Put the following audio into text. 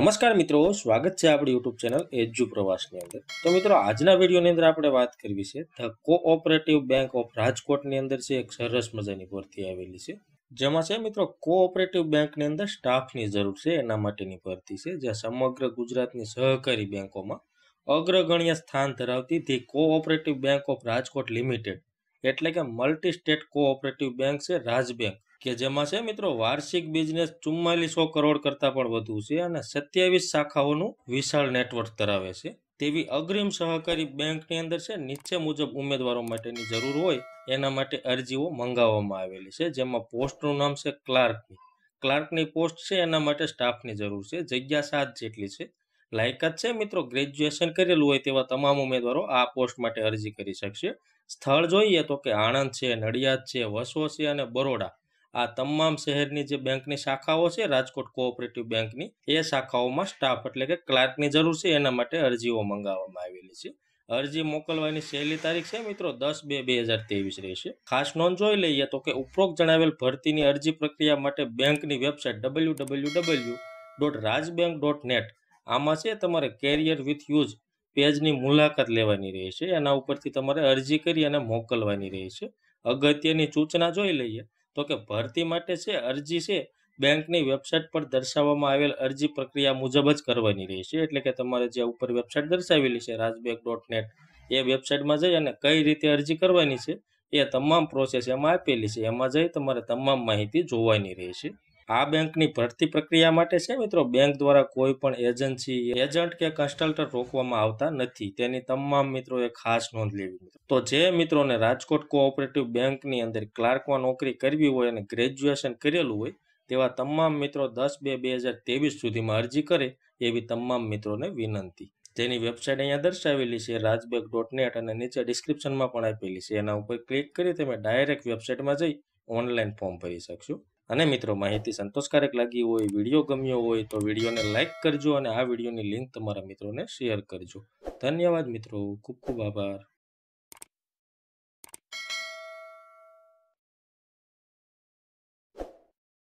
નમસ્કાર મિત્રો સ્વાગત છે આપણી યુટ્યુબ ચેનલ એજ્યુ પ્રવાસની અંદર તો મિત્રો આજના વિડીયોની અંદર આપણે વાત કરવી છે ધ કોઓપરેટિવ બેંક ઓફ રાજકોટની અંદર છે એક સરસ મજાની ભરતી આવેલી છે જેમાં છે મિત્રો કોઓપરેટિવ બેંકની અંદર સ્ટાફની જરૂર છે એના માટેની ભરતી છે જ્યાં સમગ્ર ગુજરાતની સહકારી બેંકોમાં અગ્રગણ્ય સ્થાન ધરાવતી the cooperative bank of Rajkot limited એટલે કે મલ્ટી સ્ટેટ કોઓપરેટિવ બેંક છે રાજ બેંક કે જેમાં છે મિત્રો વાર્ષિક બિઝનેસ ચુમ્માલીસો કરોડ કરતાં પણ વધુ છે અને સત્યાવીસ શાખાઓનું વિશાળ નેટવર્ક ધરાવે છે તેવી અગ્રીમ સહકારી બેંકની અંદર છે નીચે મુજબ ઉમેદવારો માટેની જરૂર હોય એના માટે અરજીઓ મંગાવવામાં આવેલી છે જેમાં પોસ્ટનું નામ છે ક્લાર્કની ક્લાર્કની પોસ્ટ છે એના માટે સ્ટાફની જરૂર છે જગ્યા સાત જેટલી છે લાયકાત છે મિત્રો ગ્રેજ્યુએશન કરેલું હોય તેવા તમામ ઉમેદવારો આ પોસ્ટ માટે અરજી કરી શકશે સ્થળ જોઈએ તો કે આણંદ છે નડિયાદ છે વસો છે અને બરોડા આ તમામ શહેરની જે બેંકની શાખાઓ છે રાજકોટ કોઓપરેટિવ બેંકની એ શાખાઓમાં સ્ટાફ એટલે કે ક્લાર્કની જરૂર છે એના માટે અરજીઓ મંગાવવામાં આવેલી છે અરજી મોકલવાની છેલ્લી તારીખ છે મિત્રો દસ બે બે હજાર ત્રેવીસ રહેશે ખાસ નોંધ જોઈ લઈએ તો કે ઉપરોક્ત જણાવેલ ભરતીની અરજી પ્રક્રિયા માટે બેંકની website W W W dot Rajbank dot net આમાં છે તમારે કેરિયર વિથ યુઝ પેજની મુલાકાત લેવાની રહેશે એના ઉપરથી તમારે અરજી કરી અને મોકલવાની રહેશે અગત્યની સૂચના જોઈ લઈએ તો કે ભરતી માટે છે અરજી છે બેંકની વેબસાઇટ પર દર્શાવવામાં આવેલ અરજી પ્રક્રિયા મુજબ જ કરવાની રહેશે એટલે કે તમારે જે ઉપર વેબસાઇટ દર્શાવેલી છે રાજબેક ડોટ નેટ એ વેબસાઇટમાં જઈ અને કઈ રીતે અરજી કરવાની છે એ તમામ પ્રોસેસ એમાં આપેલી છે એમાં જઈ તમારે તમામ માહિતી જોવાની રહેશે આ બેંકની ભરતી પ્રક્રિયા માટે છે મિત્રો બેંક દ્વારા કોઈ પણ એજન્સી એજન્ટ કે કન્સલ્ટન્ટ રોકવામાં આવતા નથી તેની તમામ મિત્રોએ ખાસ નોંધ લેવી તો જે મિત્રોને રાજકોટ કોઓપરેટિવ બેંકની અંદર ક્લાર્કમાં નોકરી કરવી હોય અને ગ્રેજ્યુએશન કરેલું હોય તેવા તમામ મિત્રો દસ બે બે હજાર ત્રેવીસ સુધીમાં અરજી કરે એવી તમામ મિત્રોને વિનંતી જેની વેબસાઇટ અહીંયા દર્શાવેલી છે રાજબેગ ડોટ નેટ અને નીચે ડિસ્ક્રિપ્શનમાં પણ આપેલી છે એના ઉપર ક્લિક કરી તમે ડાયરેક્ટ વેબસાઇટમાં જઈ ઓનલાઈન ફોર્મ ભરી શકશો અને મિત્રો માહિતી સંતોષકારક લાગી હોય વિડીયો ગમ્યો હોય તો વિડીયોને લાઇક કરજો અને આ વિડીયોની લિંક તમારા મિત્રોને શેર કરજો ધન્યવાદ મિત્રો ખૂબ ખૂબ આભાર